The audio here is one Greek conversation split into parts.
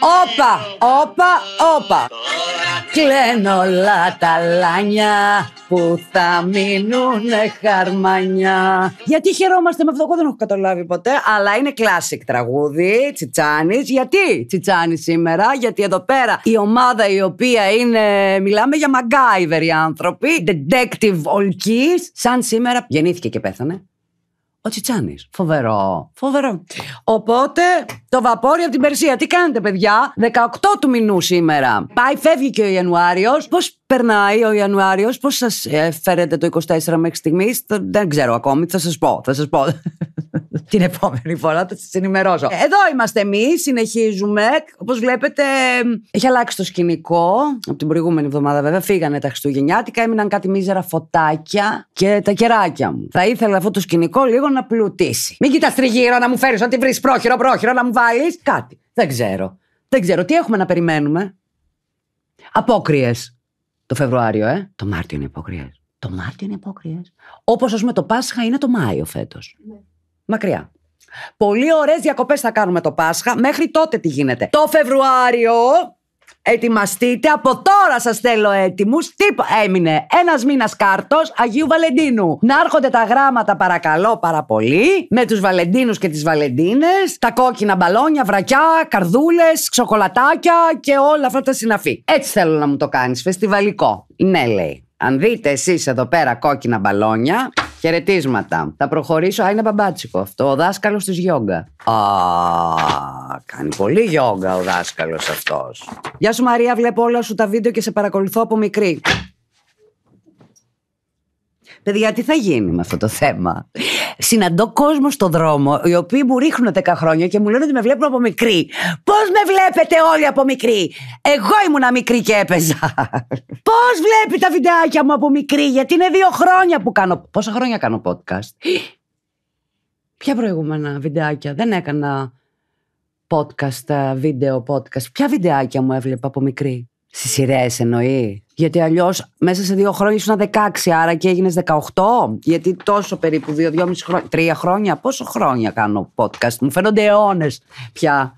Όπα, όπα, όπα Κλαίνω όλα τα λάνια που θα μείνουν χαρμανιά. Γιατί χαιρόμαστε με αυτό, εγώ δεν έχω καταλάβει ποτέ, αλλά είναι classic τραγούδι, Τσιτσάνης. Γιατί Τσιτσάνης σήμερα, γιατί εδώ πέρα η ομάδα η οποία είναι, μιλάμε για Μαγκάιβερ οι άνθρωποι, detective ολκής, σαν σήμερα γεννήθηκε και πέθανε. Ο Τσιτσάνης. Φοβερό. Φοβερό. Οπότε το βαπόρι από την Περσία. Τι κάνετε, παιδιά. 18 του μηνού σήμερα. Πάει, φεύγει και ο Ιανουάριος. Πώς Περνάει ο Ιανουάριος. Πώς σας ε, φέρετε το 24 μέχρι στιγμής, δεν ξέρω ακόμη. Θα σας πω. Θα σας πω. Την επόμενη φορά θα σας ενημερώσω. Ε, εδώ είμαστε εμείς, συνεχίζουμε. Όπως βλέπετε, έχει αλλάξει το σκηνικό. Από την προηγούμενη εβδομάδα, βέβαια, φύγανε τα Χριστουγεννιάτικα, έμειναν κάτι μίζερα φωτάκια και τα κεράκια μου. Θα ήθελα αυτό το σκηνικό λίγο να πλουτίσει. Μην κοιτάς τριγύρω να μου φέρεις τη βρεις πρόχειρο, πρόχειρο να μου βάλεις. Κάτι. Δεν ξέρω. Δεν ξέρω τι έχουμε να περιμένουμε. Απόκριες. Το Φεβρουάριο, ε. Το Μάρτιο είναι υποκριές. Το Μάρτιο είναι υποκριές. Όπως ας πούμε το Πάσχα είναι το Μάιο φέτος. Ναι. Μακριά. Πολύ ωραίες διακοπές θα κάνουμε το Πάσχα. Μέχρι τότε τι γίνεται. Το Φεβρουάριο Ετοιμαστείτε. Από τώρα σας θέλω έτοιμους. Τι έμεινε ένας μήνας κάρτος Αγίου Βαλεντίνου. Να έρχονται τα γράμματα, παρακαλώ πάρα πολύ, με τους Βαλεντίνους και τις Βαλεντίνες, τα κόκκινα μπαλόνια, βρακιά, καρδούλες, ξοκολατάκια και όλα αυτά τα συναφή. Έτσι θέλω να μου το κάνεις. Φεστιβαλικό. Ναι, λέει. Αν δείτε εσείς εδώ πέρα κόκκινα μπαλόνια, Χαιρετίσματα. Θα προχωρήσω. Α, είναι μπαμπάτσικο αυτό. Ο δάσκαλος της γιόγκα. Α, κάνει πολύ γιόγκα ο δάσκαλος αυτός. Γεια σου Μαρία, βλέπω όλα σου τα βίντεο και σε παρακολουθώ από μικρή. Παιδιά, τι θα γίνει με αυτό το θέμα συναντώ κόσμο στο δρόμο, οι οποίοι μου ρίχνουν 10 χρόνια και μου λένε ότι με βλέπουν από μικρή. Πώς με βλέπετε όλοι από μικρή. Εγώ ήμουν μικρή και έπαιζα. Πώς βλέπει τα βιντεάκια μου από μικρή, γιατί είναι δύο χρόνια που κάνω. Πόσα χρόνια κάνω podcast. Ποια προηγούμενα βιντεάκια. Δεν έκανα podcast, ε, βίντεο podcast. Ποια βιντεάκια μου έβλεπα από μικρή. Στις σειρές εννοεί. Γιατί αλλιώς μέσα σε δύο χρόνια ήσουν 16, άρα και έγινες 18. Γιατί τόσο περίπου, δύο, μισή χρόνια, τρία χρόνια. Πόσο χρόνια κάνω podcast, μου φαίνονται αιώνες πια.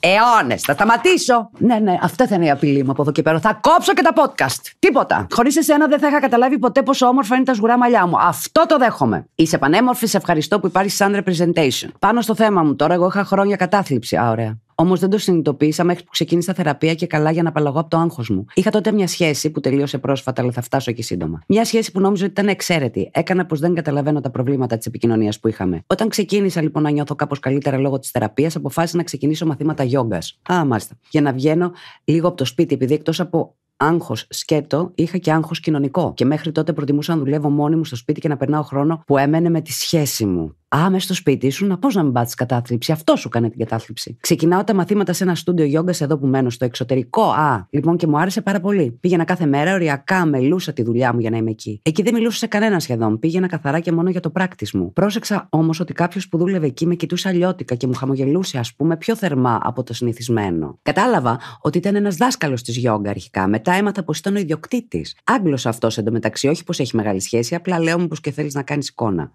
Αιώνε, θα σταματήσω. Ναι, ναι, αυτά θα είναι η απειλή μου από εδώ και πέρα. Θα κόψω και τα podcast. Τίποτα. Χωρίς εσένα δεν θα είχα καταλάβει ποτέ πόσο όμορφα είναι τα σγουρά μαλλιά μου. Αυτό το δέχομαι. Είσαι πανέμορφη, σε ευχαριστώ που υπάρχει σαν representation. Πάνω στο θέμα μου τώρα, εγώ είχα χρόνια κατάθλιψη. Α, ωραία. Όμως δεν το συνειδητοποίησα μέχρι που ξεκίνησα θεραπεία και καλά για να απαλλαγώ από το άγχος μου. Είχα τότε μια σχέση που τελείωσε πρόσφατα, αλλά θα φτάσω εκεί σύντομα. Μια σχέση που νόμιζα ότι ήταν εξαίρετη. Έκανα πως δεν καταλαβαίνω τα προβλήματα της επικοινωνίας που είχαμε. Όταν ξεκίνησα λοιπόν να νιώθω κάπως καλύτερα λόγω της θεραπείας, αποφάσισα να ξεκινήσω μαθήματα γιόγκας. Α, μάλιστα. Για να βγαίνω λίγο από το σπίτι, επειδή εκτός από άγχος σκέτο, είχα και άγχος κοινωνικό. Και μέχρι τότε προτιμούσα να δουλεύω μόνη μου στο σπίτι και να περνάω χρόνο που έμενε με τη σχέση μου. Άμε στο σπίτι σου να πώς να μην πάθεις κατάθλιψη. Αυτό σου κάνει την κατάθλιψη. Ξεκινάω τα μαθήματα σε ένα στούντιο γιόγκας εδώ που μένω στο εξωτερικό. Α, λοιπόν και μου άρεσε πάρα πολύ. Πήγαινα κάθε μέρα, οριακά μελούσα τη δουλειά μου για να είμαι εκεί. Εκεί δεν μιλούσα σε κανένα σχεδόν. Πήγαινα καθαρά και μόνο για το πράκτης μου. Πρόσεξα όμως ότι κάποιος που δούλευε εκεί με κοιτούσε αλλιώτικα και μου χαμογελούσε, ας πούμε, πιο θερμά από το συνηθισμένο. Κατάλαβα ότι ήταν ένας δάσκαλος της γιόγκα αρχικά. Μετά έμαθα πως ήταν ο ιδιοκτήτης. Άγγλος αυτός εντωμεταξύ, όχι πως έχει μεγάλη σχέση, απλά λέω μου πω και θέλεις να κάνεις εικόνα.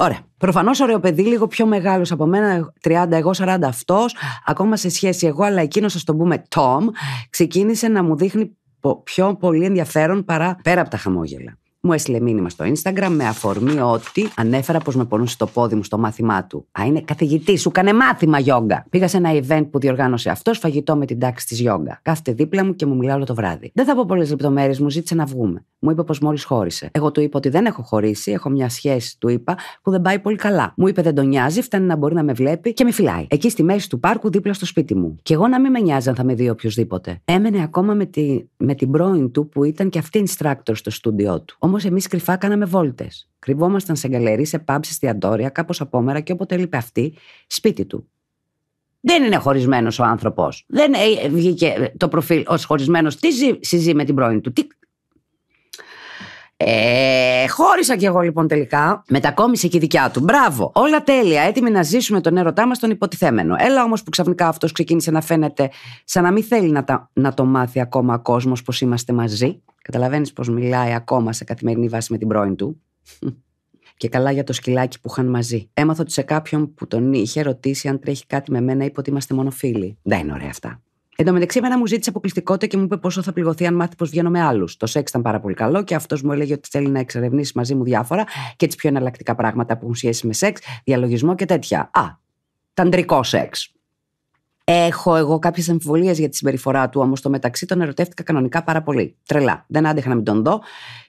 Ωραία. Προφανώς ωραίο παιδί, λίγο πιο μεγάλος από μένα, 30, εγώ 40 αυτός, ακόμα σε σχέση εγώ, αλλά εκείνος, ας τον πούμε, Tom, ξεκίνησε να μου δείχνει πιο πολύ ενδιαφέρον παρά πέρα από τα χαμόγελα μου έστειλε μήνυμα στο Instagram με αφορμή ότι ανέφερα πως με πονούσε το πόδι μου στο μάθημά του. Α, είναι καθηγητής, σου κάνε μάθημα γιόγκα. Πήγα σε ένα event που διοργάνωσε αυτός, φαγητό με την τάξη της γιόγκα. Κάθεται δίπλα μου και μου μιλά όλο το βράδυ. Δεν θα πω πολλές λεπτομέρειες, μου ζήτησε να βγούμε. Μου είπε πως μόλις χώρισε. Εγώ του είπα ότι δεν έχω χωρίσει, έχω μια σχέση, του είπα, που δεν πάει πολύ καλά. Μου είπε δεν τον νοιάζει, φτάνει να μπορεί να με βλέπει και με φυλάει. Εκεί στη μέση του πάρκου δίπλα στο σπίτι μου. Και εγώ να μην με νοιάζει αν θα με δει οποιοδήποτε. Έμενε ακόμα με, τη, με την πρώην του που ήταν και αυτή instructor στο στούντιό εμείς κρυφά κάναμε βόλτες. Κρυβόμασταν σε γκαλερί, σε pub, σε Αντόρια κάπω απόμερα και όποτε έλειπε αυτή, σπίτι του. Δεν είναι χωρισμένος ο άνθρωπος. Δεν ε, ε, βγήκε ε, το προφίλ ως χωρισμένος. Τι ζει, συζεί με την πρώην του. Τι... Ε, χώρισα κι εγώ λοιπόν τελικά. Μετακόμισε και η δικιά του. Μπράβο. Όλα τέλεια. Έτοιμοι να ζήσουμε τον έρωτά μας τον υποτιθέμενο. Έλα όμως που ξαφνικά αυτός ξεκίνησε να φαίνεται σαν να μην θέλει να, τα, να το μάθει ακόμα ο κόσμος πως είμαστε μαζί. Καταλαβαίνεις πως μιλάει ακόμα σε καθημερινή βάση με την πρώην του. Και καλά για το σκυλάκι που είχαν μαζί. Έμαθα ότι σε κάποιον που τον είχε ρωτήσει αν τρέχει κάτι με μένα, είπε ότι είμαστε μόνο φίλοι. Δεν είναι ωραία αυτά. Εν τω μεταξύ, εμένα μου ζήτησε αποκλειστικότητα και μου είπε πόσο θα πληγωθεί αν μάθει πως βγαίνω με άλλους. Το σεξ ήταν πάρα πολύ καλό και αυτός μου έλεγε ότι θέλει να εξερευνήσει μαζί μου διάφορα και τι πιο εναλλακτικά πράγματα που έχουν σχέση με σεξ, διαλογισμό και τέτοια. Α, ταντρικό σεξ. Έχω εγώ κάποιες αμφιβολίες για τη συμπεριφορά του, όμως το μεταξύ τον ερωτεύτηκα κανονικά πάρα πολύ. Τρελά. Δεν άντεχα να μην τον δω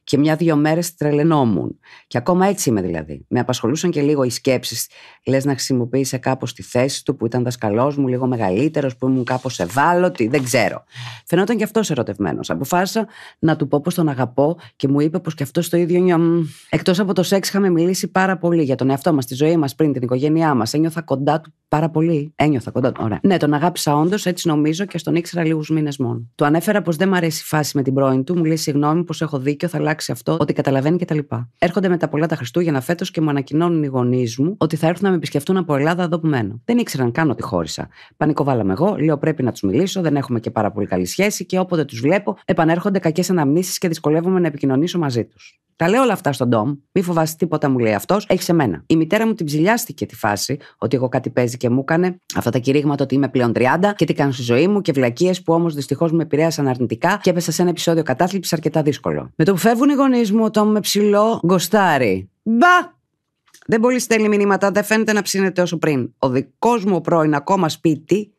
και μια-δύο μέρες τρελαινόμουν. Και ακόμα έτσι είμαι δηλαδή. Με απασχολούσαν και λίγο οι σκέψεις. Λες να χρησιμοποίησε κάπως τη θέση του που ήταν δασκαλός μου, λίγο μεγαλύτερος, που ήμουν κάπως ευάλωτη, δεν ξέρω. Φαινόταν και αυτός ερωτευμένος. Αποφάσισα να του πω πως τον αγαπώ και μου είπε πως και αυτός το ίδιο νιώ. Εκτός από το σεξ, είχαμε μιλήσει πάρα πολύ για τον εαυτό μας, τη ζωή μας πριν, την οικογένειά μας. Ένιωθα κοντά του πάρα πολύ. Ένιωθα κοντά του. Ωραία. Ναι, τον αγάπησα όντως, έτσι νομίζω και στον ήξερα λίγους μήνες μόνο. Του ανέφερα πως δεν μ' αρέσει η φάση με την πρώην του, μου λέει συγγνώμη πως έχω δίκιο, θα αλλάξω αλλάξει αυτό, ότι καταλαβαίνει κτλ. Έρχονται μετά πολλά τα Χριστούγεννα φέτος και μου ανακοινώνουν οι γονείς μου ότι θα έρθουν να με επισκεφτούν από Ελλάδα εδώ που μένω. Δεν ήξεραν καν ότι χώρισα. Πανικοβάλαμε εγώ, λέω πρέπει να τους μιλήσω, δεν έχουμε και πάρα πολύ καλή σχέση και όποτε τους βλέπω επανέρχονται κακές αναμνήσεις και δυσκολεύομαι να επικοινωνήσω μαζί τους. Τα λέω όλα αυτά στον Ντόμ. Μη φοβάσαι τίποτα, μου λέει αυτός. Έχει σε μένα. Η μητέρα μου την ψηλιάστηκε τη φάση ότι εγώ κάτι παίζει και μου έκανε αυτά τα κηρύγματα ότι είμαι πλέον 30 και τι κάνω στη ζωή μου και βλακίες που όμως δυστυχώς με επηρέασαν αρνητικά και έπεσα σε ένα επεισόδιο κατάθλιψης αρκετά δύσκολο. Με το που φεύγουν οι γονείς μου, ο Ντόμ με ψηλό γκοστάρι. Μπα! Δεν πολύ στέλνει μηνύματα, δεν φαίνεται να ψήνεται όσο πριν. Ο δικός μου πρώην ακόμα σπίτι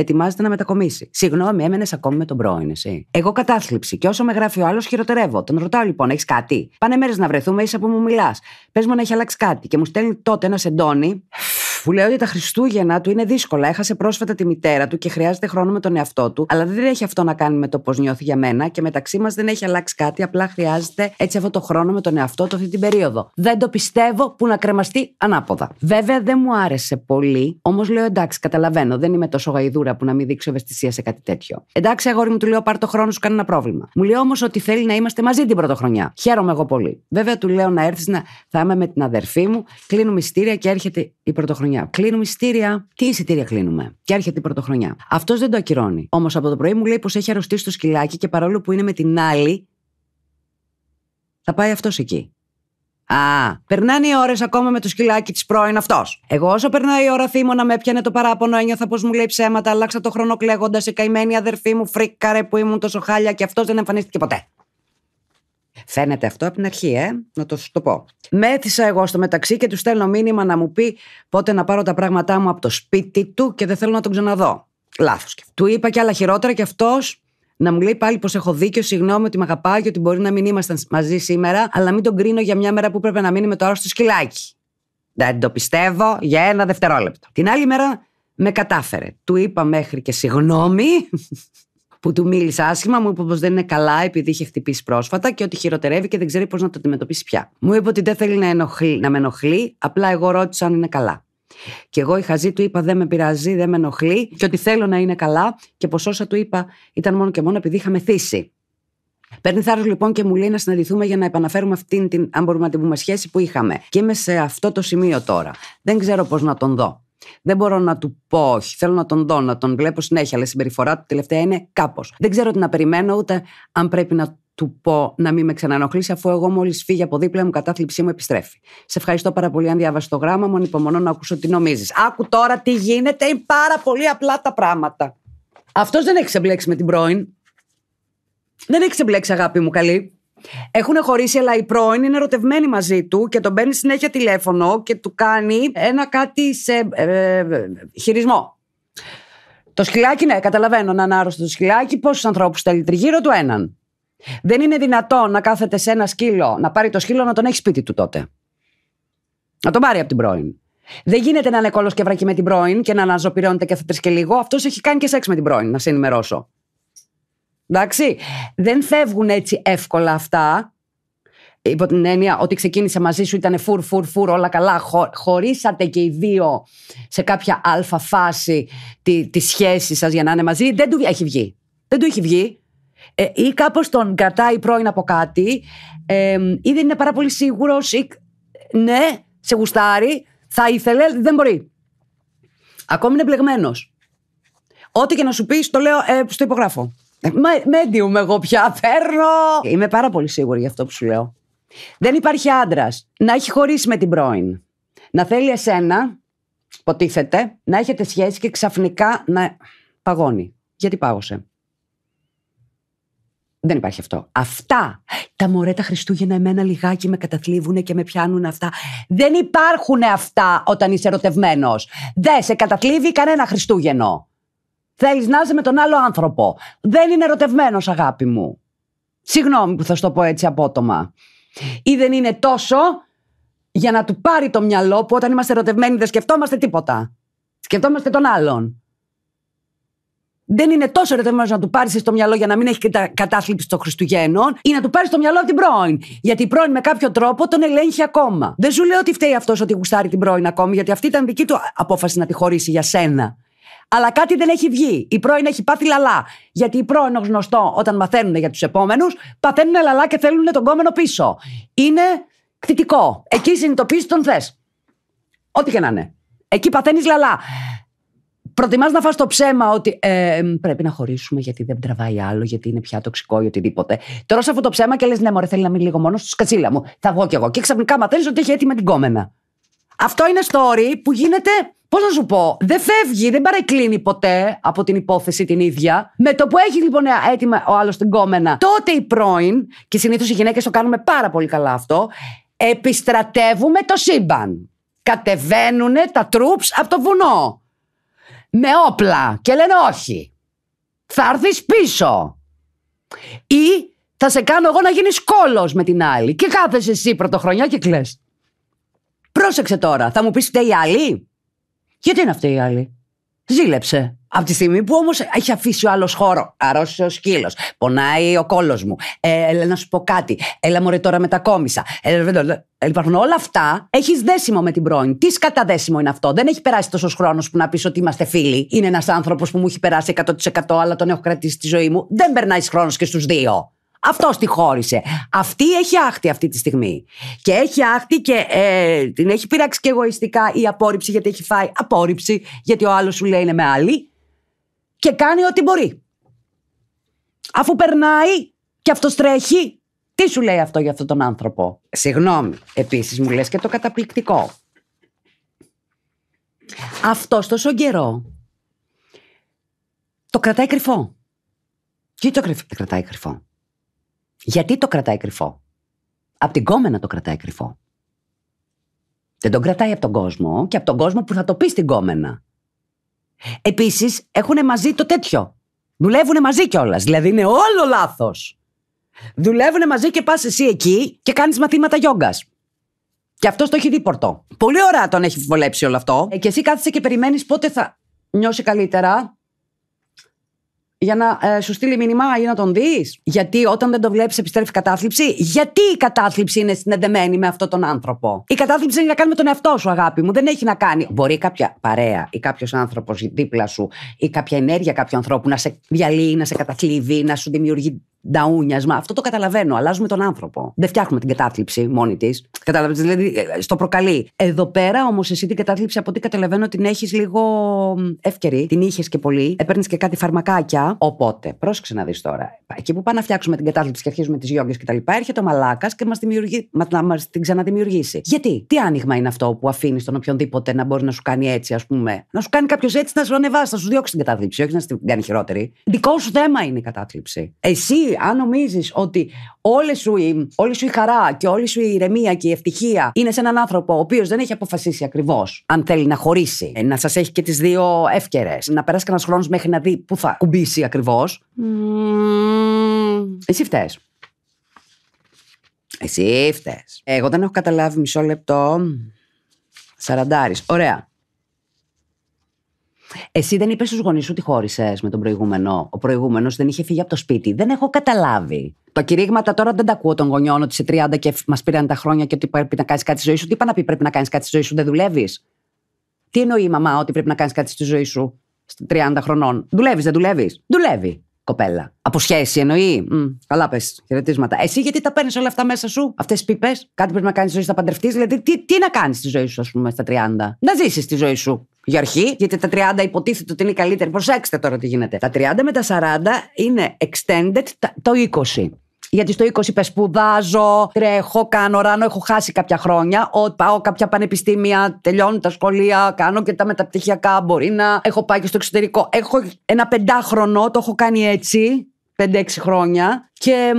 ετοιμάζεται να μετακομίσει. Συγγνώμη, έμενες ακόμη με τον πρώην, εσύ. Εγώ κατάθλιψη. Και όσο με γράφει ο άλλος, χειροτερεύω. Τον ρωτάω λοιπόν, έχεις κάτι. Πάνε μέρες να βρεθούμε, είσαι που μου μιλάς. Πες μου να έχει αλλάξει κάτι. Και μου στέλνει τότε ένα σεντόνι. Που λέει ότι τα Χριστούγεννα του είναι δύσκολα. Έχασε πρόσφατα τη μητέρα του και χρειάζεται χρόνο με τον εαυτό του. Αλλά δεν έχει αυτό να κάνει με το πώς νιώθει για μένα και μεταξύ μας δεν έχει αλλάξει κάτι. Απλά χρειάζεται έτσι αυτό το χρόνο με τον εαυτό του αυτή την περίοδο. Δεν το πιστεύω που να κρεμαστεί ανάποδα. Βέβαια δεν μου άρεσε πολύ, όμως λέω εντάξει, καταλαβαίνω. Δεν είμαι τόσο γαϊδούρα που να μην δείξω ευαισθησία σε κάτι τέτοιο. Εντάξει, αγόρι μου του λέω πάρ το χρόνο σου, κανένα πρόβλημα. Μου λέει όμως ότι θέλει να είμαστε μαζί την πρωτοχρονιά. Χαίρομαι εγώ πολύ. Βέβαια του λέω να έρθεις να θα είμαι με την αδερφή μου, κλείνουμε μυστήρια και έρχεται η πρωτοχρονιά πρωτοχρονιά. Κλείνουμε εισιτήρια. Τι εισιτήρια κλείνουμε. Και έρχεται η πρωτοχρονιά. Αυτός δεν το ακυρώνει. Όμως από το πρωί μου λέει πως έχει αρρωστήσει το σκυλάκι και παρόλο που είναι με την άλλη. Θα πάει αυτός εκεί. Α, περνάνε οι ώρες ακόμα με το σκυλάκι της πρώην αυτός. Εγώ όσο περνάει η ώρα θύμωνα με έπιανε το παράπονο, ένιωθα πως μου λέει ψέματα, αλλάξα το χρόνο κλαίγοντας. Η καημένη αδερφή μου φρίκαρε που ήμουν τόσο χάλια και αυτός δεν εμφανίστηκε ποτέ. Φαίνεται αυτό από την αρχή, ε, να το σου το πω. Μέθησα εγώ στο μεταξύ και του στέλνω μήνυμα να μου πει πότε να πάρω τα πράγματά μου από το σπίτι του και δεν θέλω να τον ξαναδώ. Λάθος. Του είπα και άλλα χειρότερα και αυτός να μου λέει πάλι πως έχω δίκιο, συγγνώμη ότι με αγαπάει και ότι μπορεί να μην ήμασταν μαζί σήμερα, αλλά μην τον κρίνω για μια μέρα που έπρεπε να μείνει με το άρρωστο σκυλάκι. Δεν το πιστεύω για ένα δευτερόλεπτο. Την άλλη μέρα με κατάφερε. Του είπα μέχρι και συγγνώμη που του μίλησα άσχημα, μου είπε πως δεν είναι καλά επειδή είχε χτυπήσει πρόσφατα και ότι χειροτερεύει και δεν ξέρει πώς να το αντιμετωπίσει πια. Μου είπε ότι δεν θέλει να, να με ενοχλεί, απλά εγώ ρώτησα αν είναι καλά. Και εγώ η χαζή του είπα δεν με πειραζεί, δεν με ενοχλεί και ότι θέλω να είναι καλά και πως όσα του είπα ήταν μόνο και μόνο επειδή είχαμε θύσει. Παίρνει θάρρος λοιπόν και μου λέει να συναντηθούμε για να επαναφέρουμε αυτήν την, αν μπορούμε να την πούμε, σχέση που είχαμε. Και είμαι σε αυτό το σημείο τώρα. Δεν ξέρω πώς να τον δω. Δεν μπορώ να του πω όχι. Θέλω να τον δω, να τον βλέπω συνέχεια. Αλλά η συμπεριφορά του τελευταία είναι κάπως. Δεν ξέρω τι να περιμένω, ούτε αν πρέπει να του πω να μην με ξανανοχλήσει, αφού εγώ μόλις φύγει από δίπλα μου, κατάθλιψή μου επιστρέφει. Σε ευχαριστώ πάρα πολύ. Αν διάβασε το γράμμα μου, υπομονώ να ακούσω τι νομίζεις. Άκου τώρα τι γίνεται. Είναι πάρα πολύ απλά τα πράγματα. Αυτός δεν έχει ξεμπλέξει με την πρώην. Δεν έχει ξεμπλέξει, αγάπη μου, καλή. Έχουν χωρίσει, αλλά η πρώην είναι ερωτευμένη μαζί του και τον παίρνει συνέχεια τηλέφωνο και του κάνει ένα κάτι σε ε, χειρισμό. Το σκυλάκι, ναι, καταλαβαίνω να είναι άρρωστο το σκυλάκι. Πόσους ανθρώπους θέλει τριγύρω του, έναν. Δεν είναι δυνατό να κάθεται σε ένα σκύλο, να πάρει το σκύλο να τον έχει σπίτι του τότε. Να τον πάρει από την πρώην. Δεν γίνεται να είναι κόλος και βρακή με την πρώην και να αναζωπηρώνεται θα τρεις και λίγο. Αυτός έχει κάνει και σεξ με την πρώην, να σε ενημερώσω. Εντάξει, δεν φεύγουν έτσι εύκολα αυτά. Υπό την έννοια ότι ξεκίνησε μαζί σου, ήταν φουρ, φουρ, φουρ, όλα καλά. Χω, χωρίσατε και οι δύο σε κάποια αλφα φάση τη, τη σχέση σας για να είναι μαζί. Δεν του έχει βγει. Δεν του έχει βγει. Ε, ή κάπως τον κρατάει πρώην από κάτι, ε, ή δεν είναι πάρα πολύ σίγουρος, ή ναι, σε γουστάρει, θα ήθελε, δεν μπορεί. Ακόμη είναι μπλεγμένος. Ό,τι και να σου πεις, το λέω, ε, στο υπογράφω. Μέντιουμαι εγώ πια φέρνω! Είμαι πάρα πολύ σίγουρη για αυτό που σου λέω. Δεν υπάρχει άντρας να έχει χωρίσει με την πρώην. Να θέλει εσένα, ποτίθεται, να έχετε σχέση και ξαφνικά να παγώνει. Γιατί πάγωσε. Δεν υπάρχει αυτό. Αυτά τα τα Χριστούγεννα εμένα λιγάκι με καταθλίβουν και με πιάνουν αυτά. Δεν υπάρχουν αυτά όταν είσαι ερωτευμένος. Δεν σε καταθλίβει κανένα Χριστούγεννο. Θέλεις να είσαι με τον άλλο άνθρωπο. Δεν είναι ερωτευμένος, αγάπη μου. Συγγνώμη που θα σου το πω έτσι απότομα. Ή δεν είναι τόσο για να του πάρει το μυαλό που όταν είμαστε ερωτευμένοι δεν σκεφτόμαστε τίποτα. Σκεφτόμαστε τον άλλον. Δεν είναι τόσο ερωτευμένος να του πάρεις το μυαλό για να μην έχει κατάθλιψη των Χριστουγέννων ή να του πάρεις το μυαλό από την πρώην. Γιατί η πρώην με κάποιο τρόπο τον ελέγχει ακόμα. Δεν σου λέω ότι φταίει αυτός ότι γουστάρει την πρώην ακόμη, γιατί αυτή ήταν δική του απόφαση να τη χωρίσει για σένα αλλά κάτι δεν έχει βγει. Η πρώην έχει πάθει λαλά. Γιατί η πρώην, γνωστό, όταν μαθαίνουν για τους επόμενους, παθαίνουν λαλά και θέλουν τον κόμενο πίσω. Είναι κτητικό. Εκεί συνειδητοποιείς τον θες. Ό,τι και να είναι. Εκεί παθαίνεις λαλά. Προτιμάς να φας το ψέμα ότι ε, πρέπει να χωρίσουμε γιατί δεν τραβάει άλλο, γιατί είναι πια τοξικό ή οτιδήποτε. Τώρα αυτό το ψέμα και λες: Ναι, μωρέ, θέλει να μείνει λίγο μόνος του, κατσίλα μου. Θα βγω κι εγώ. Και ξαφνικά μαθαίνεις ότι έχει έτοιμα την κόμενα. Αυτό είναι story που γίνεται Πώς να σου πω, δεν φεύγει, δεν παρεκκλίνει ποτέ από την υπόθεση την ίδια. Με το που έχει λοιπόν έτοιμα ο άλλος την κόμενα, τότε η πρώην, και συνήθως οι γυναίκες το κάνουμε πάρα πολύ καλά αυτό, επιστρατεύουμε το σύμπαν. Κατεβαίνουν τα troops από το βουνό. Με όπλα. Και λένε όχι. Θα έρθεις πίσω. Ή θα σε κάνω εγώ να γίνεις κόλος με την άλλη. Και κάθεσαι εσύ πρωτοχρονιά και κλε. Πρόσεξε τώρα, θα μου πεις φταίει η άλλη. Γιατί είναι αυτή η άλλη. Ζήλεψε. Από τη στιγμή που όμως έχει αφήσει ο άλλος χώρο, αρρώστησε ο σκύλος, πονάει ο κόλος μου, ε, έλα να σου πω κάτι, έλα μωρέ τώρα μετακόμισα. Ε, ε υπάρχουν όλα αυτά. Έχεις δέσιμο με την πρώην. Τι καταδέσιμο είναι αυτό. Δεν έχει περάσει τόσος χρόνος που να πεις ότι είμαστε φίλοι. Είναι ένας άνθρωπος που μου έχει περάσει 100% αλλά τον έχω κρατήσει στη ζωή μου. Δεν περνάει χρόνος και στους δύο. Αυτός τη χώρισε. Αυτή έχει άχτη αυτή τη στιγμή. Και έχει άχτη και ε, την έχει πειράξει και εγωιστικά η απόρριψη γιατί έχει φάει απόρριψη, γιατί ο άλλος σου λέει είναι με άλλη. Και κάνει ό,τι μπορεί. Αφού περνάει και αυτός τρέχει, τι σου λέει αυτό για αυτόν τον άνθρωπο. Συγγνώμη, επίσης μου λες και το καταπληκτικό. Αυτός τόσο καιρό το κρατάει κρυφό. Τι το κρατάει κρυφό. Γιατί το κρατάει κρυφό. Από την κόμενα το κρατάει κρυφό. Δεν τον κρατάει από τον κόσμο και από τον κόσμο που θα το πει στην κόμενα. Επίσης έχουν μαζί το τέτοιο. Δουλεύουν μαζί κιόλας. Δηλαδή είναι όλο λάθος. Δουλεύουν μαζί και πας εσύ εκεί και κάνεις μαθήματα γιόγκας. Και αυτό το έχει δει πορτό. Πολύ ωραία τον έχει βολέψει όλο αυτό. Ε, και εσύ κάθεσαι και περιμένεις πότε θα νιώσει καλύτερα για να ε, σου στείλει μήνυμα ή να τον δεις. Γιατί όταν δεν το βλέπεις, επιστρέφει κατάθλιψη. Γιατί η κατάθλιψη είναι συνδεμένη με αυτόν τον άνθρωπο. Η κατάθλιψη έχει να κάνει με τον εαυτό σου, αγάπη μου. Δεν έχει να κάνει. Μπορεί κάποια παρέα ή κάποιος άνθρωπος δίπλα σου ή κάποια ενέργεια κάποιου ανθρώπου να σε διαλύει, να σε καταθλίβει, να σου δημιουργεί νταούνιασμα. Αυτό το καταλαβαίνω. Αλλάζουμε τον άνθρωπο. Δεν φτιάχνουμε την κατάθλιψη μόνη της. Κατάλαβες, δηλαδή ε, στο προκαλεί. Εδώ πέρα όμως εσύ την κατάθλιψη από ό,τι καταλαβαίνω την έχεις λίγο εύκαιρη. Την είχες και πολύ. Έπαιρνες και κάτι φαρμακάκια. Οπότε, πρόσεξε να δεις τώρα. Εκεί που πάνε να φτιάξουμε την κατάθλιψη και αρχίζουμε τις γιόγκε κτλ. Έρχεται ο μαλάκας και μας δημιουργεί... την ξαναδημιουργήσει. Γιατί, τι άνοιγμα είναι αυτό που αφήνεις τον οποιονδήποτε να μπορεί να σου κάνει έτσι, ας πούμε. Να σου κάνει κάποιος έτσι να σου ανεβάσει, να σου διώξει την κατάθλιψη, όχι να την κάνει χειρότερη. Δικό σου θέμα είναι η κατάθλιψη. Εσύ αν νομίζεις ότι όλη σου, η, όλη σου η χαρά και όλη σου η ηρεμία και η ευτυχία είναι σε έναν άνθρωπο ο οποίος δεν έχει αποφασίσει ακριβώς αν θέλει να χωρίσει, ε, να σας έχει και τις δύο εύκαιρες, να περάσει κανένας χρόνος μέχρι να δει πού θα κουμπίσει ακριβώς. Εσύ φταίει. Εσύ φταίς. Εγώ δεν έχω καταλάβει μισό λεπτό. Σαραντάρι. Ωραία. Εσύ δεν είπες στους γονείς σου ότι χώρισες με τον προηγούμενο. Ο προηγούμενος δεν είχε φύγει από το σπίτι. Δεν έχω καταλάβει. Τα κηρύγματα τώρα δεν τα ακούω των γονιών ότι σε 30 και μας πήραν τα χρόνια και ότι πρέπει να κάνεις κάτι στη ζωή σου. Τι είπα να πει πρέπει να κάνεις κάτι στη ζωή σου, δεν δουλεύεις. Τι εννοεί η μαμά ότι πρέπει να κάνεις κάτι στη ζωή σου στα 30 χρονών. Δουλεύεις, δεν δουλεύεις. Δουλεύει, κοπέλα. Από σχέση εννοεί. Μ, καλά, πες. Χαιρετίσματα. Εσύ γιατί τα παίρνεις όλα αυτά μέσα σου, αυτές τις πίπες. Κάτι πρέπει να κάνεις στη ζωή σου, θα παντρευτείς. Δηλαδή, τι, τι να κάνεις στη ζωή σου, ας πούμε, στα 30. Να ζήσεις τη ζωή σου για αρχή, γιατί τα 30 υποτίθεται ότι είναι καλύτερη. Προσέξτε τώρα τι γίνεται. Τα 30 με τα 40 είναι extended το 20. Γιατί στο 20 είπε σπουδάζω, τρέχω, κάνω ράνο, έχω χάσει κάποια χρόνια. Ό, πάω κάποια πανεπιστήμια, τελειώνω τα σχολεία, κάνω και τα μεταπτυχιακά. Μπορεί να έχω πάει και στο εξωτερικό. Έχω ένα πεντάχρονο, το έχω κάνει έτσι, 5-6 χρόνια. Και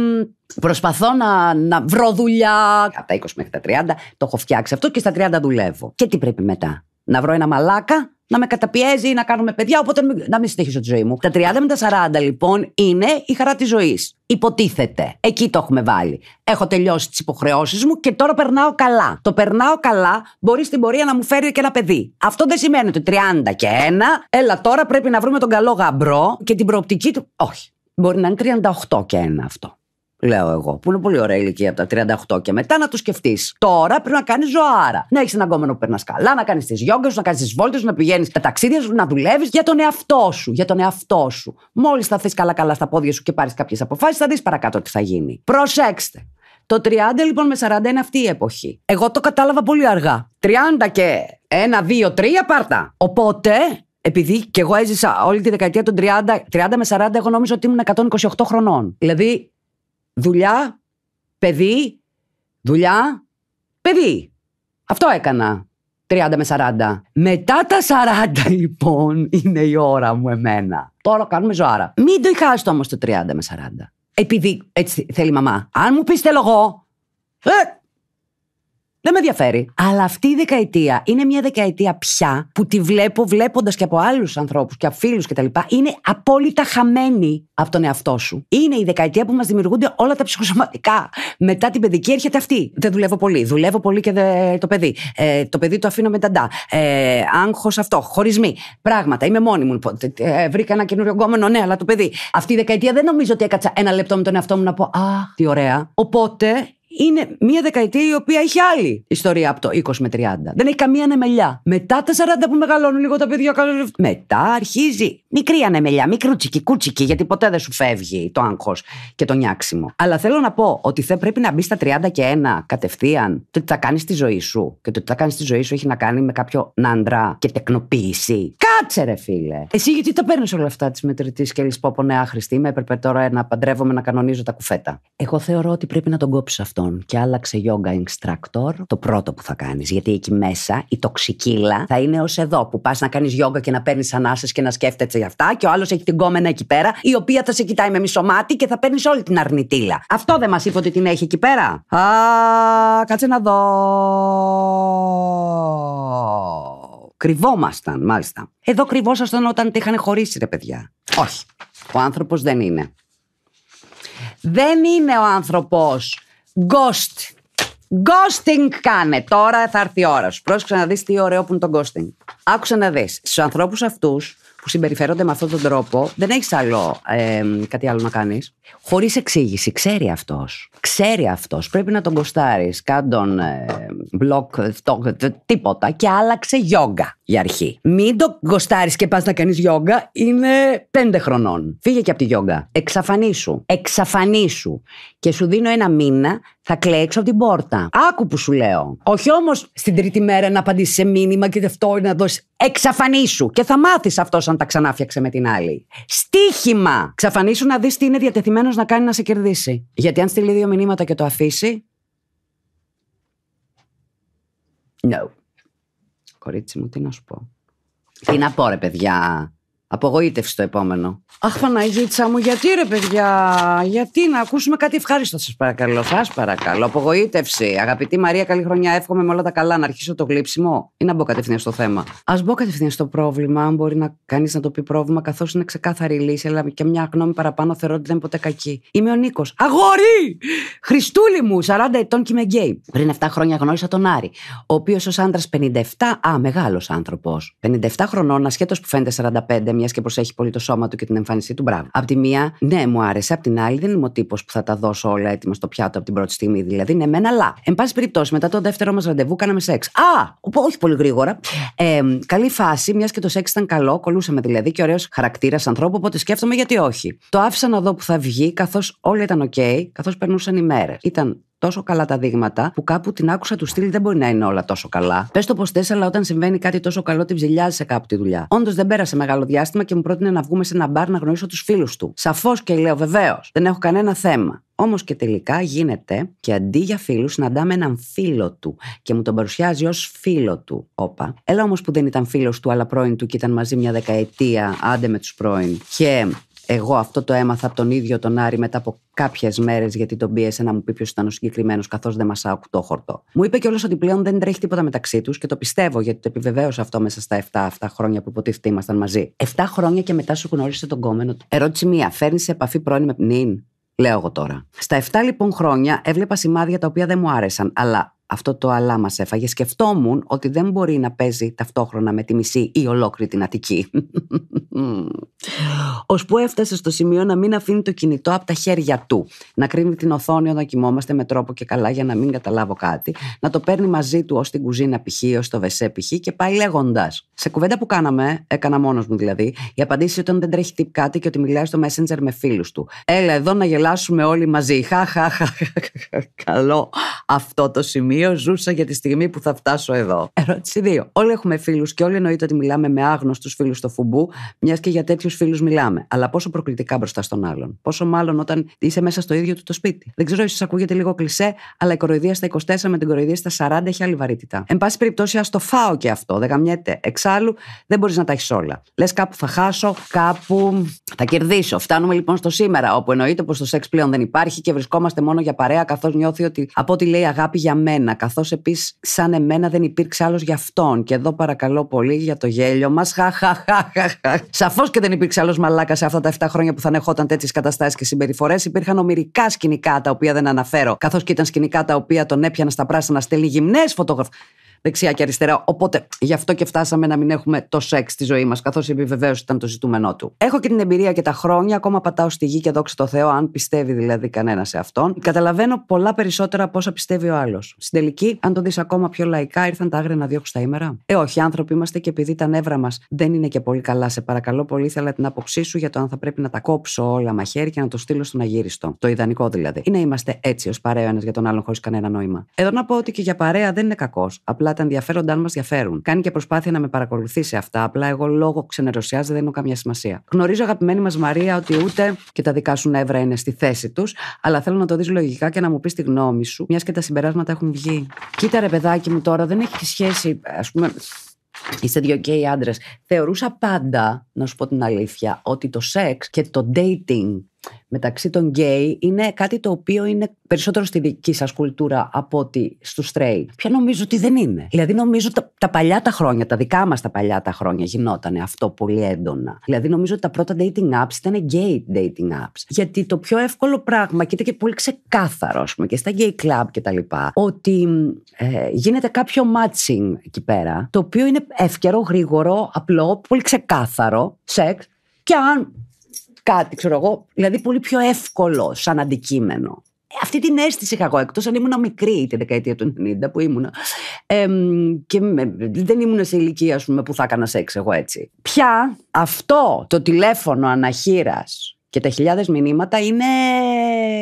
προσπαθώ να, να βρω δουλειά. Από τα 20 μέχρι τα 30 το έχω φτιάξει αυτό και στα 30 δουλεύω. Και τι πρέπει μετά να βρω ένα μαλάκα να με καταπιέζει ή να κάνουμε παιδιά, οπότε να μην συνεχίσω τη ζωή μου. Τα 30 με τα 40 λοιπόν είναι η χαρά της ζωής. Υποτίθεται. Εκεί το έχουμε βάλει. Έχω τελειώσει τις υποχρεώσεις μου και τώρα περνάω καλά. Το περνάω καλά μπορεί στην πορεία να μου φέρει και ένα παιδί. Αυτό δεν σημαίνει ότι 30 και ένα, έλα τώρα πρέπει να βρούμε τον καλό γαμπρό και την προοπτική του. Όχι. Μπορεί να είναι 38 και ένα αυτό λέω εγώ, που είναι πολύ ωραία ηλικία από τα 38 και μετά να το σκεφτείς. Τώρα πρέπει να κάνεις ζωάρα. Να έχεις ένα γκόμενο που περνάς καλά, να κάνεις τις γιόγκες να κάνεις τις βόλτες να πηγαίνεις τα ταξίδια σου, να δουλεύεις για τον εαυτό σου. Για τον εαυτό σου. Μόλις θα θες καλά-καλά στα πόδια σου και πάρεις κάποιες αποφάσεις, θα δεις παρακάτω τι θα γίνει. Προσέξτε. Το 30 λοιπόν με 40 είναι αυτή η εποχή. Εγώ το κατάλαβα πολύ αργά. 30 και 1, 2, 3 πάρτα. Οπότε επειδή και εγώ έζησα όλη τη δεκαετία των 30, 30 με 40, εγώ νόμιζα ότι ήμουν 128 χρονών. Δηλαδή, δουλειά, παιδί, δουλειά, παιδί. Αυτό έκανα 30 με 40. Μετά τα 40 λοιπόν είναι η ώρα μου εμένα. Τώρα κάνουμε ζωάρα. Μην το χάσετε όμως το 30 με 40. Επειδή έτσι θέλει η μαμά. Αν μου πείτε θέλω εγώ, ε, δεν με ενδιαφέρει. Αλλά αυτή η δεκαετία είναι μια δεκαετία πια που τη βλέπω βλέποντας και από άλλους ανθρώπους και από φίλους κτλ. Είναι απόλυτα χαμένη από τον εαυτό σου. Είναι η δεκαετία που μας δημιουργούνται όλα τα ψυχοσωματικά. Μετά την παιδική έρχεται αυτή. Δεν δουλεύω πολύ. Δουλεύω πολύ και το παιδί. Ε, το παιδί το αφήνω με ταντά. Ε, Άγχος αυτό. Χωρισμοί. Πράγματα. Είμαι μόνη μου. Λοιπόν. Ε, ε, βρήκα ένα καινούριο γκόμενο. Ναι, αλλά το παιδί. Αυτή η δεκαετία δεν νομίζω ότι έκατσα ένα λεπτό με τον εαυτό μου να πω Α, τι ωραία. Οπότε είναι μια δεκαετία η οποία έχει άλλη ιστορία από το 20 με 30. Δεν έχει καμία ανεμελιά. Μετά τα 40 που μεγαλώνουν λίγο τα παιδιά, μετά αρχίζει μικρή ανεμελιά, μικρούτσικη, κούτσικη, γιατί ποτέ δεν σου φεύγει το άγχος και το νιάξιμο. Αλλά θέλω να πω ότι θα πρέπει να μπει στα 30 και ένα κατευθείαν το τι θα κάνεις στη ζωή σου. Και το τι θα κάνεις στη ζωή σου έχει να κάνει με κάποιο νάντρα και τεκνοποίηση. Κάτσε ρε φίλε. Εσύ γιατί τα παίρνεις όλα αυτά της μετρητής και λες πω, πω ναι, έπρεπε τώρα να παντρεύομαι να κανονίζω τα κουφέτα. Εγώ θεωρώ ότι πρέπει να τον κόψεις αυτό και άλλαξε yoga instructor, το πρώτο που θα κάνεις. Γιατί εκεί μέσα η τοξικήλα θα είναι ως εδώ, που πας να κάνεις yoga και να παίρνεις ανάσες και να σκέφτεσαι για αυτά, και ο άλλος έχει την κόμενα εκεί πέρα, η οποία θα σε κοιτάει με μισομάτι και θα παίρνεις όλη την αρνητήλα. Αυτό δεν μας είπε ότι την έχει εκεί πέρα. Α, κάτσε να δω. Κρυβόμασταν, μάλιστα. Εδώ κρυβόσασταν όταν τη είχαν χωρίσει, ρε παιδιά. Όχι. Ο άνθρωπος δεν είναι. Δεν είναι ο άνθρωπος Ghost. Ghosting κάνε. Τώρα θα έρθει η ώρα σου. Πρόσεξε να δεις τι ωραίο που είναι το ghosting. Άκουσε να δεις. Στους ανθρώπους αυτούς που συμπεριφέρονται με αυτόν τον τρόπο, δεν έχεις άλλο κάτι άλλο να κάνεις. Χωρίς εξήγηση. Ξέρει αυτός. Ξέρει αυτός. Πρέπει να τον κοστάρει. Κάντον μπλοκ, τίποτα. Και άλλαξε γιόγκα για αρχή. Μην το γκοστάρεις και πας να κάνεις γιόγκα. Είναι πέντε χρονών. Φύγε και από τη γιόγκα. Εξαφανίσου. Εξαφανίσου. Και σου δίνω ένα μήνα, θα κλέξω από την πόρτα. Άκου που σου λέω. Όχι όμως στην τρίτη μέρα να απαντήσεις σε μήνυμα και αυτό να δώσεις. Εξαφανίσου. Και θα μάθεις αυτός αν τα ξανάφιαξε με την άλλη. Στίχημα. Ξαφανίσου να δεις τι είναι διατεθειμένος να κάνει να σε κερδίσει. Γιατί αν στείλει δύο μηνύματα και το αφήσει. No κορίτσι μου, τι να σου πω. Τι να πω ρε παιδιά, Απογοήτευση το επόμενο. Αχ, Παναγίτσα μου, γιατί ρε παιδιά, γιατί να ακούσουμε κάτι ευχάριστο, σας παρακαλώ. Σας παρακαλώ. Απογοήτευση. Αγαπητή Μαρία, καλή χρονιά. Εύχομαι με όλα τα καλά να αρχίσω το γλύψιμο ή να μπω κατευθείαν στο θέμα. Ας μπω κατευθείαν στο πρόβλημα, αν μπορεί να κάνει να το πει πρόβλημα, καθώς είναι ξεκάθαρη λύση, αλλά και μια γνώμη παραπάνω θεωρώ ότι δεν είναι ποτέ κακή. Είμαι ο Νίκος. Αγόρι! Χριστούλη μου, 40 ετών και είμαι γκέι. Πριν 7 χρόνια γνώρισα τον Άρη, ο οποίος ως άντρας 57, α, μεγάλος άνθρωπος. 57 χρονών, ασχέτως που φαίνεται 45, μιας και προσέχει πολύ το σώμα του και την εμφάνισή του, μπράβο. Απ' τη μία, ναι, μου άρεσε. Απ' την άλλη, δεν είμαι ο τύπος που θα τα δώσω όλα έτοιμα στο πιάτο από την πρώτη στιγμή. Δηλαδή, ναι, μεν, αλλά. Εν πάση περιπτώσει, μετά το δεύτερο μας ραντεβού, κάναμε σεξ. Α, όχι πολύ γρήγορα. Ε, καλή φάση, μιας και το σεξ ήταν καλό, κολούσαμε δηλαδή και ωραίος χαρακτήρας ανθρώπου, οπότε σκέφτομαι γιατί όχι. Το άφησα να δω που θα βγει, καθώς όλα ήταν οκ, okay, καθώς περνούσαν οι μέρες. Ήταν τόσο καλά τα δείγματα που κάπου την άκουσα του στυλ δεν μπορεί να είναι όλα τόσο καλά. Πες το πως θες, αλλά όταν συμβαίνει κάτι τόσο καλό, την ψηλιάζει σε κάπου τη δουλειά. Όντως δεν πέρασε μεγάλο διάστημα και μου πρότεινε να βγούμε σε ένα μπαρ να γνωρίσω τους φίλους του. Σαφώς και λέω βεβαίως. Δεν έχω κανένα θέμα. Όμως και τελικά γίνεται και αντί για φίλους, συναντάμε έναν φίλο του και μου τον παρουσιάζει ως φίλο του. Όπα. Έλα όμως που δεν ήταν φίλος του, αλλά πρώην του και ήταν μαζί μια δεκαετία, άντε με τους πρώην. Και εγώ αυτό το έμαθα από τον ίδιο τον Άρη μετά από κάποιες μέρες, γιατί τον πίεσε να μου πει ποιος ήταν ο συγκεκριμένος, καθώς δεν το χορτό. Μου είπε κιόλας ότι πλέον δεν τρέχει τίποτα μεταξύ τους και το πιστεύω, γιατί το επιβεβαίωσα αυτό μέσα στα 7 αυτά χρόνια που υποτίθεται ήμασταν μαζί. 7 χρόνια και μετά σου γνώρισε τον κόμενο του. Ερώτηση μία, φέρνεις σε επαφή πρώην με πνίν, Λέω εγώ τώρα. Στα 7 λοιπόν χρόνια έβλεπα σημάδια τα οποία δεν μου άρεσαν, αλλά αυτό το αλλά μας έφαγε. Σκεφτόμουν ότι δεν μπορεί να παίζει ταυτόχρονα με τη μισή ή ολόκληρη την Αττική. που έφτασε στο σημείο να μην αφήνει το κινητό από τα χέρια του. Να κρίνει την οθόνη όταν κοιμόμαστε με τρόπο και καλά για να μην καταλάβω κάτι. Να το παίρνει μαζί του ως την κουζίνα π.χ. ως το βεσέ π.χ. και πάει λέγοντας. Σε κουβέντα που κάναμε, έκανα μόνος μου δηλαδή, η απαντήση ήταν δεν τρέχει τύπ κάτι και ότι μιλάει στο Messenger με φίλους του. Έλα εδώ να γελάσουμε όλοι μαζί. Χα, καλό αυτό το σημείο 2. Ζούσα για τη στιγμή που θα φτάσω εδώ. Ερώτηση 2. Όλοι έχουμε φίλους και όλοι εννοείται ότι μιλάμε με άγνωστους φίλους στο φουμπού, μιας και για τέτοιους φίλους μιλάμε. Αλλά πόσο προκλητικά μπροστά στον άλλον. Πόσο μάλλον όταν είσαι μέσα στο ίδιο του το σπίτι. Δεν ξέρω, ίσως ακούγεται λίγο κλισέ, αλλά η κοροϊδία στα 24 με την κοροϊδία στα 40 έχει άλλη βαρύτητα. Εν πάση περιπτώσει, ας το φάω και αυτό. Δεν καμιέται. Εξάλλου, δεν μπορείς να τα έχεις όλα. Λες κάπου θα χάσω, κάπου θα κερδίσω. Φτάνουμε λοιπόν στο σήμερα, όπου εννοείται πως το σεξ πλέον δεν υπάρχει και βρισκόμαστε μόνο για παρέα, καθώς νιώθει ότι από ό,τι λέει αγάπη για μένα εμένα, καθώς επίσης σαν εμένα δεν υπήρξε άλλος για αυτόν. Και εδώ παρακαλώ πολύ για το γέλιο μας. Σαφώς και δεν υπήρξε άλλος μαλάκας σε αυτά τα 7 χρόνια που θα ανεχόταν τέτοιες καταστάσεις και συμπεριφορές. Υπήρχαν ομοιρικά σκηνικά τα οποία δεν αναφέρω, καθώς και ήταν σκηνικά τα οποία τον έπιανα στα πράσινα στέλνει γυμνές φωτογραφίε δεξιά και αριστερά. Οπότε γι' αυτό και φτάσαμε να μην έχουμε το σεξ στη ζωή μας, καθώς η επιβεβαίωση ήταν το ζητούμενό του. Έχω και την εμπειρία και τα χρόνια, ακόμα πατάω στη γη και δόξα τω Θεώ, αν πιστεύει δηλαδή κανένα σε αυτόν. Καταλαβαίνω πολλά περισσότερα από όσα πιστεύει ο άλλος. Στην τελική, αν το δεις ακόμα πιο λαϊκά, ήρθαν τα άγρια να διώξουν τα ημέρα. Ε, όχι, άνθρωποι είμαστε και επειδή τα νεύρα μας δεν είναι και πολύ καλά, σε παρακαλώ πολύ, ήθελα την άποψή σου για το αν θα πρέπει να τα κόψω όλα μαχαίρι και να το στείλω στον αγύριστο. Το ιδανικό δηλαδή. Ή να είμαστε έτσι ως παρέα ένας για τον άλλον χωρίς κανένα νόημα. Εδώ να πω ότι και για παρέα δεν είναι κακός. Απλά απλά τα ενδιαφέροντά μας διαφέρουν. Κάνει και προσπάθεια να με παρακολουθήσει αυτά. Απλά εγώ λόγω ξενερωσιά δεν δίνω καμία σημασία. Γνωρίζω, αγαπημένη μας Μαρία, ότι ούτε και τα δικά σου νεύρα είναι στη θέση τους, αλλά θέλω να το δεις λογικά και να μου πεις τη γνώμη σου, μιας και τα συμπεράσματα έχουν βγει. Κοίτα, ρε παιδάκι μου τώρα, δεν έχει σχέση, ας πούμε, Είστε δύο γκέι άντρες. Θεωρούσα πάντα, να σου πω την αλήθεια, ότι το σεξ και το dating μεταξύ των γκέι είναι κάτι το οποίο είναι περισσότερο στη δική σας κουλτούρα από ότι στους στρέι. Ποια νομίζω ότι δεν είναι. Δηλαδή νομίζω τα, τα παλιά τα χρόνια, τα δικά μας τα παλιά τα χρόνια γινόταν αυτό πολύ έντονα. Δηλαδή νομίζω ότι τα πρώτα dating apps ήταν gay dating apps. Γιατί το πιο εύκολο πράγμα και ήταν και πολύ ξεκάθαρο πούμε, και στα gay club και τα λοιπά ότι ε, γίνεται κάποιο matching εκεί πέρα το οποίο είναι εύκαιρο, γρήγορο, απλό, πολύ ξεκάθαρο σεξ και αν κάτι, ξέρω εγώ. Δηλαδή πολύ πιο εύκολο σαν αντικείμενο. Ε, αυτή την αίσθηση είχα εγώ, εκτός αν ήμουν μικρή τη δεκαετία του 90 που ήμουν. και ε, δεν ήμουν σε ηλικία, πούμε, που θα έκανα σεξ εγώ έτσι. Πια αυτό το τηλέφωνο αναχείρας και τα χιλιάδες μηνύματα είναι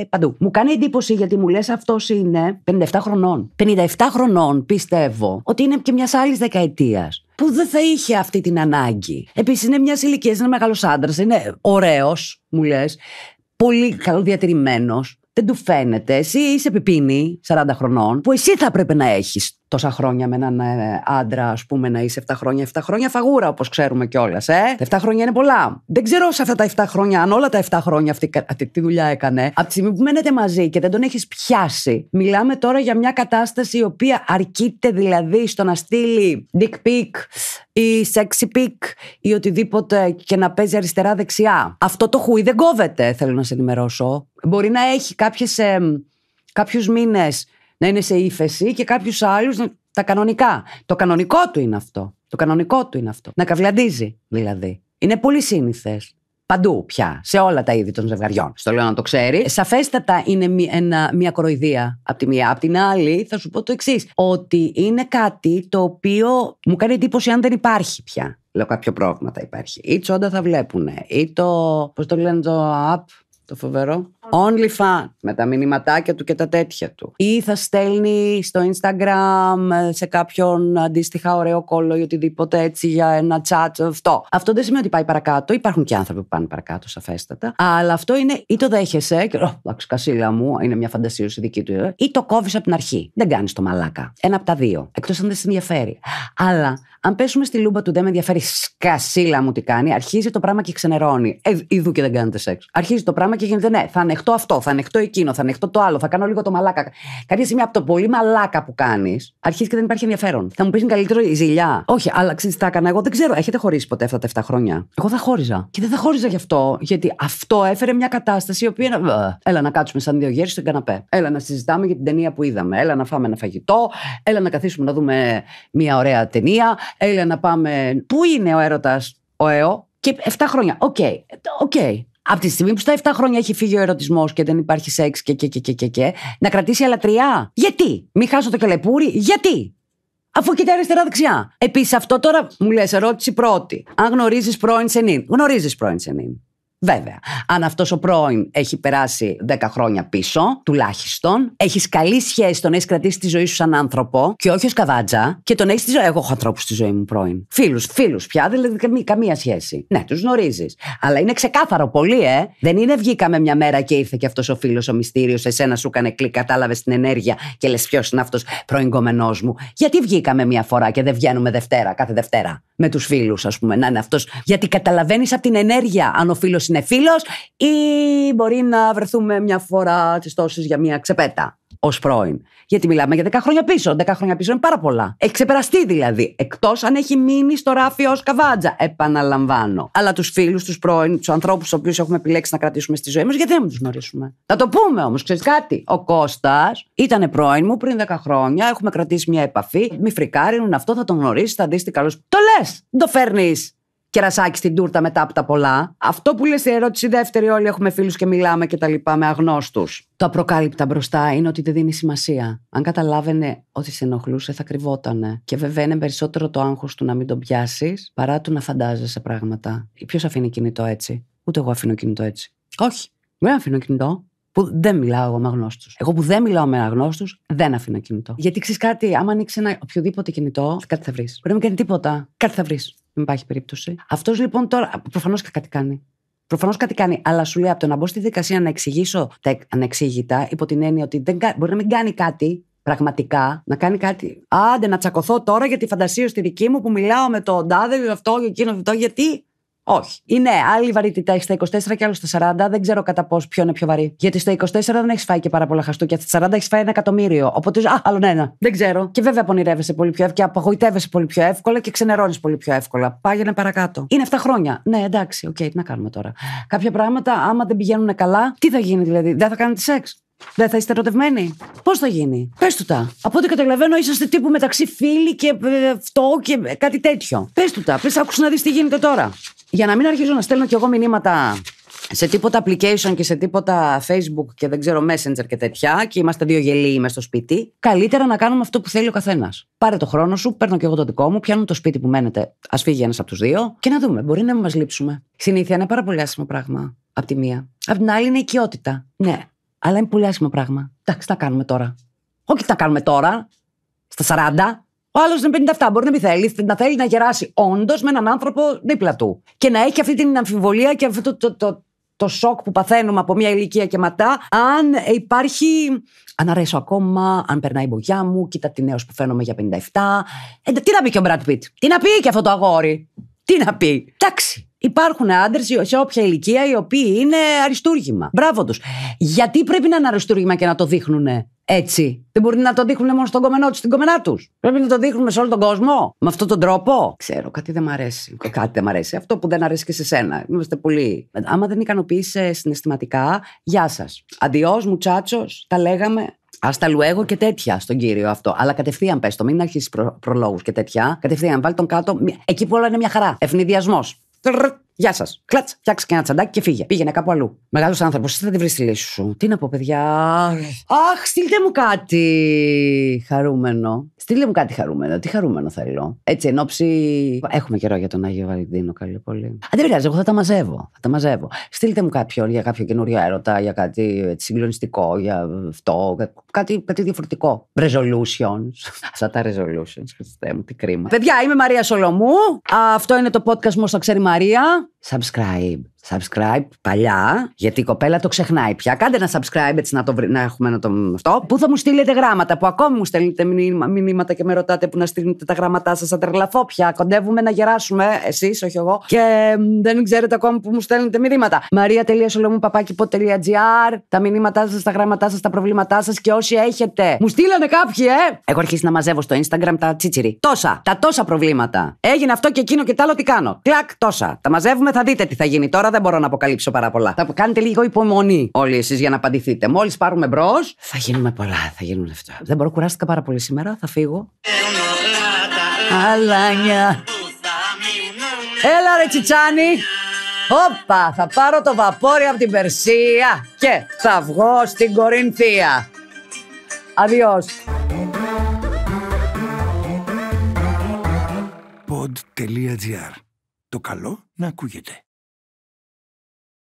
παντού. Μου κάνει εντύπωση γιατί μου λες αυτός είναι 57 χρονών. 57 χρονών πιστεύω ότι είναι και μιας άλλης δεκαετίας που δεν θα είχε αυτή την ανάγκη. Επίσης είναι μιας ηλικίας, είναι μεγάλος άντρας, είναι ωραίος, μου λες. Πολύ καλό διατηρημένο. δεν του φαίνεται. Εσύ είσαι επιπίνη 40 χρονών που εσύ θα πρέπει να έχεις τόσα χρόνια με έναν ε, άντρα, ας πούμε, να είσαι 7 χρόνια. 7 χρόνια φαγούρα, όπως ξέρουμε κιόλας. Ε? Τα 7 χρόνια είναι πολλά. Δεν ξέρω σε αυτά τα 7 χρόνια, αν όλα τα 7 χρόνια αυτή τη δουλειά έκανε. Από τη στιγμή που μένετε μαζί και δεν τον έχεις πιάσει, μιλάμε τώρα για μια κατάσταση η οποία αρκείται δηλαδή στο να στείλει dick pic ή sexy pic ή οτιδήποτε και να παίζει αριστερά-δεξιά. Αυτό το χουί δεν κόβεται, θέλω να σε ενημερώσω. Μπορεί να έχει κάποιες. Κάποιους μήνες να είναι σε ύφεση και κάποιους άλλους τα κανονικά. Το κανονικό του είναι αυτό. Το κανονικό του είναι αυτό. Να καβλαντίζει δηλαδή. Είναι πολύ σύνηθες. Παντού πια, σε όλα τα είδη των ζευγαριών. Στο λέω να το ξέρεις. Ε, σαφέστατα είναι μια, μια κοροϊδία από τη μία. Απ' την άλλη, θα σου πω το εξής: Ότι είναι κάτι το οποίο μου κάνει εντύπωση αν δεν υπάρχει πια. Λέω κάποιο πρόβλημα θα υπάρχει. Ή τσόντα θα βλέπουν, ή το. Πώς το λένε το app το φοβερό. Ναι. Only fan με τα μηνυματάκια του και τα τέτοια του. Ή θα στέλνει στο Instagram ε, σε κάποιον αντίστοιχα ωραίο κόλλο ή οτιδήποτε έτσι για ένα chat. Αυτό. Αυτό δεν σημαίνει ότι πάει παρακάτω. Υπάρχουν και άνθρωποι που πάνε παρακάτω, σαφέστατα. Αλλά αυτό είναι ή το δέχεσαι και ρω, εντάξει, κασίλα μου, είναι μια φαντασίωση δική του, ε, ή το κόβεις από την αρχή. Δεν κάνεις το μαλάκα. Ένα από τα δύο. Εκτός αν δεν σε ενδιαφέρει. Αλλά αν πέσουμε στη λούμπα του, δεν με ενδιαφέρει σκασίλα μου τι κάνει, αρχίζει το πράγμα και ξενερώνει. Ε, ειδού και δεν κάνετε σεξ. Αρχίζει το πράγμα και γίνεται, ναι, θα ανεχτώ αυτό, θα ανεχτώ εκείνο, θα ανεχτώ το άλλο, θα κάνω λίγο το μαλάκα. Κάποια στιγμή από το πολύ μαλάκα που κάνεις, αρχίζει και δεν υπάρχει ενδιαφέρον. Θα μου πεις καλύτερο η ζηλιά. Όχι, αλλά ξέρεις τα έκανα. Εγώ δεν ξέρω, έχετε χωρίσει ποτέ αυτά τα 7 χρόνια. Εγώ θα χώριζα. Και δεν θα χώριζα γι' αυτό, γιατί αυτό έφερε μια κατάσταση η οποία. Έλα να κάτσουμε σαν δύο γέρι στον καναπέ. Έλα να συζητάμε για την ταινία που είδαμε. Έλα να φάμε ένα φαγητό. Έλα να καθίσουμε να δούμε μια ωραία ταινία. Έλα να πάμε. Πού είναι ο έρωτας ο ΕΟ και 7 χρόνια. Οκ. Okay. okay. Από τη στιγμή που στα 7 χρόνια έχει φύγει ο ερωτισμός και δεν υπάρχει σεξ και, και, και, και, και, και να κρατήσει τρία. Γιατί. Μην χάσω το κελεπούρι. Γιατί. Αφού κοιτάει αριστερά-δεξιά. Επίσης, αυτό τώρα μου λες, ερώτηση πρώτη. Αν γνωρίζεις πρώην σενήν. Γνωρίζεις πρώην σενήν. Βέβαια, αν αυτός ο πρώην έχει περάσει 10 χρόνια πίσω, τουλάχιστον, έχεις καλή σχέση, τον έχεις κρατήσει τη ζωή σου σαν άνθρωπο και όχι ως καβάτζα και τον έχεις τη ζωή. Εγώ έχω ανθρώπους στη ζωή μου πρώην. Φίλους, φίλους πια, δηλαδή καμία, καμία σχέση. Ναι, τους γνωρίζεις. Αλλά είναι ξεκάθαρο πολύ, ε. Δεν είναι βγήκαμε μια μέρα και ήρθε και αυτός ο φίλος ο μυστήριος, εσένα σου έκανε κλικ, κατάλαβες την ενέργεια και λες ποιος είναι αυτός προηγούμενό μου. Γιατί βγήκαμε μια φορά και δεν βγαίνουμε Δευτέρα, κάθε Δευτέρα με τους φίλους, ας πούμε. Να είναι αυτός. Γιατί καταλαβαίνεις από την ενέργεια αν ο φίλος είναι φίλος, ή μπορεί να βρεθούμε μια φορά τις τόσε για μια ξεπέτα ως πρώην. Γιατί μιλάμε για 10 χρόνια πίσω. 10 χρόνια πίσω είναι πάρα πολλά. Έχει ξεπεραστεί δηλαδή. Εκτός αν έχει μείνει στο ράφι ως καβάντζα Επαναλαμβάνω. Αλλά τους φίλους, τους πρώην, τους ανθρώπους του οποίους έχουμε επιλέξει να κρατήσουμε στη ζωή μας, γιατί δεν τους γνωρίσουμε. Θα το πούμε όμως, ξέρεις κάτι. Ο Κώστας ήταν πρώην μου πριν 10 χρόνια. Έχουμε κρατήσει μια επαφή. Μη φρικάρινουν αυτό, θα τον γνωρίσει, θα δεις τι Το λες! Δεν το φέρνεις κερασάκι στην τούρτα μετά από τα πολλά. Αυτό που λες στην ερώτηση δεύτερη, όλοι έχουμε φίλους και μιλάμε και τα λοιπά με αγνώστους. Το απροκάλυπτα μπροστά είναι ότι δεν δίνει σημασία. Αν καταλάβαινε ότι σε ενοχλούσε, θα κρυβότανε. Και βέβαια είναι περισσότερο το άγχος του να μην τον πιάσεις παρά του να φαντάζεσαι πράγματα. Ποιος αφήνει κινητό έτσι. Ούτε εγώ αφήνω κινητό έτσι. Όχι. Δεν αφήνω κινητό που δεν μιλάω εγώ με αγνώστους. Εγώ που δεν μιλάω με αγνώστους, δεν αφήνω κινητό. Γιατί ξέρεις κάτι, άμα ανοίξεις ένα οποιοδήποτε κινητό, κάτι θα βρεις. Πρέπει να κάνει τίποτα. Κάτι θα βρεις. Δεν υπάρχει περίπτωση. Αυτός λοιπόν τώρα προφανώς κάτι κάνει. Προφανώς κάτι κάνει, αλλά σου λέει από το να μπω στη δικασία να εξηγήσω τα ανεξήγητα, υπό την έννοια ότι δεν, μπορεί να μην κάνει κάτι πραγματικά, να κάνει κάτι. Άντε να τσακωθώ τώρα για τη φαντασία στη δική μου που μιλάω με τον τάδε, αυτό και εκείνο, αυτό, γιατί όχι. Είναι άλλη βαρύτητα. Έχει τα 24 και άλλο στα 40. Δεν ξέρω κατά πώς ποιο είναι πιο βαρύ. Γιατί στα 24 δεν έχεις φάει και πάρα πολλά χαστούκια. Στα 40 έχεις φάει ένα εκατομμύριο. Οπότε. Α, άλλον ένα. Δεν ξέρω. Και βέβαια πονηρεύεσαι πολύ πιο εύκολα και απογοητεύεσαι πολύ πιο εύκολα και ξενερώνεις πολύ πιο εύκολα. Πάγαινε παρακάτω. Είναι 7 χρόνια. Ναι, εντάξει, οκ, okay, τι να κάνουμε τώρα. Κάποια πράγματα, άμα δεν πηγαίνουν καλά, τι θα γίνει δηλαδή. Δεν θα κάνετε σεξ. Δεν θα είστε ερωτευμένοι. Πώς θα γίνει. Πες του τα. Από ό,τι καταλαβαίνω, είσαστε τύπου μεταξύ φίλοι και αυτό ε, και κάτι τέτοιο. Πες του τα. Πες, άκουσες να δεις τι γίνεται τώρα για να μην αρχίζω να στέλνω κι εγώ μηνύματα σε τίποτα application και σε τίποτα facebook και δεν ξέρω messenger και τέτοια και είμαστε δύο γελοί μέσα στο σπίτι, καλύτερα να κάνουμε αυτό που θέλει ο καθένας. Πάρε το χρόνο σου, παίρνω και εγώ το δικό μου, πιάνω το σπίτι που μένετε, ας φύγει ένας από τους δύο και να δούμε. Μπορεί να μην μας λείψουμε. Συνήθεια είναι πάρα πολύ άσχημο πράγμα. Απ' τη μία. Απ' την άλλη είναι οικειότητα. Ναι, αλλά είναι πολύ άσχημο πράγμα. Εντάξει, τα κάνουμε τώρα. Όχι, τα κάνουμε τώρα, στα 40. Ο άλλος είναι 57. Μπορεί να μην θέλει, να θέλει να γεράσει όντως με έναν άνθρωπο δίπλα του. Και να έχει αυτή την αμφιβολία και αυτό το, το, σοκ που παθαίνουμε από μια ηλικία και μετά, αν υπάρχει. Αν αρέσω ακόμα, αν περνάει η μπογιά μου, κοίτα τι νέος που φαίνομαι για 57. Ε, τι να πει και ο Μπρατ Πιτ, τι να πει και αυτό το αγόρι, τι να πει. Εντάξει, υπάρχουν άντρες σε όποια ηλικία οι οποίοι είναι αριστούργημα. Μπράβο τους. Γιατί πρέπει να είναι αριστούργημα και να το δείχνουν έτσι. Δεν μπορεί να το δείχνουν μόνο στον κομμενό τους, στην κομμενά τους. Πρέπει να το δείχνουμε σε όλο τον κόσμο. Με αυτόν τον τρόπο. Ξέρω, κάτι δεν μ' αρέσει. Ε, κάτι δεν μ' αρέσει. Αυτό που δεν αρέσει και σε σένα. Είμαστε πολύ. Άμα δεν ικανοποιείσαι συναισθηματικά, γεια σας. Αντιός, μουτσάτσος, τα λέγαμε. Ας τα λουέγω και τέτοια στον κύριο αυτό. Αλλά κατευθείαν πες το, μην αρχίσεις προ, προλόγους και τέτοια. Κατευθείαν βάλει τον κάτω. Εκεί που όλα είναι μια χαρά. Ευνηδιασμός. Γεια σας. Κλατ, φτιάξε και ένα τσαντάκι και φύγε. Πήγαινε κάπου αλλού. Μεγάλος άνθρωπος, εσύ θα τη βρεις τη λύση σου. Τι να πω, παιδιά. Αχ, στείλτε μου κάτι χαρούμενο. Στείλτε μου κάτι χαρούμενο. Τι χαρούμενο θέλω. Έτσι, εν ώψη. Έχουμε καιρό για τον Άγιο Βαλεντίνο, καλή πολύ. Αν δεν πειράζει, εγώ θα τα μαζεύω. Θα τα μαζεύω. Στείλτε μου κάποιον για κάποιο καινούριο έρωτα, για κάτι συγκλονιστικό, για αυτό. Κάτι, κάτι διαφορετικό. Resolutions. Αυτά τα resolutions. τι κρίμα. Παιδιά, είμαι Μαρία Σολομού. Αυτό είναι το podcast μου, ξέρει Μαρία. subscribe subscribe παλιά, γιατί η κοπέλα το ξεχνάει πια. Κάντε ένα subscribe έτσι να, το βρει, να έχουμε αυτό. Πού θα μου στείλετε γράμματα, που ακόμη μου στέλνετε μηνύματα και με ρωτάτε που να στείλετε τα γράμματά σας. Θα τρελαθώ πια. Κοντεύουμε να γεράσουμε, εσείς, όχι εγώ. Και δεν ξέρετε ακόμη που μου στέλνετε μηνύματα. Μαρία.σολομούπαπάκι.gr Τα μηνύματά σας, τα γράμματά σας, τα προβλήματά σας και όσοι έχετε. Μου στείλανε κάποιοι, ε! Έχω αρχίσει να μαζεύω στο Instagram τα τσίτσιρι. Τόσα, τα τόσα προβλήματα. Έγινε αυτό και εκείνο και άλλο τι κάνω. Κλακ, τόσα. Τα μαζεύουμε, θα δείτε τι θα γίνει τώρα δεν μπορώ να αποκαλύψω πάρα πολλά. Θα κάνετε λίγο υπομονή όλοι εσείς για να απαντηθείτε. Μόλις πάρουμε μπρος, θα γίνουμε πολλά. Θα γίνουν αυτά. Δεν μπορώ, κουράστηκα πάρα πολύ σήμερα. Θα φύγω. Αλάνια. Έλα ρε τσιτσάνι. Όπα, θα πάρω το βαπόρι από την Περσία και θα βγω στην Κορινθία. Αδειός. Το καλό να ακούγεται.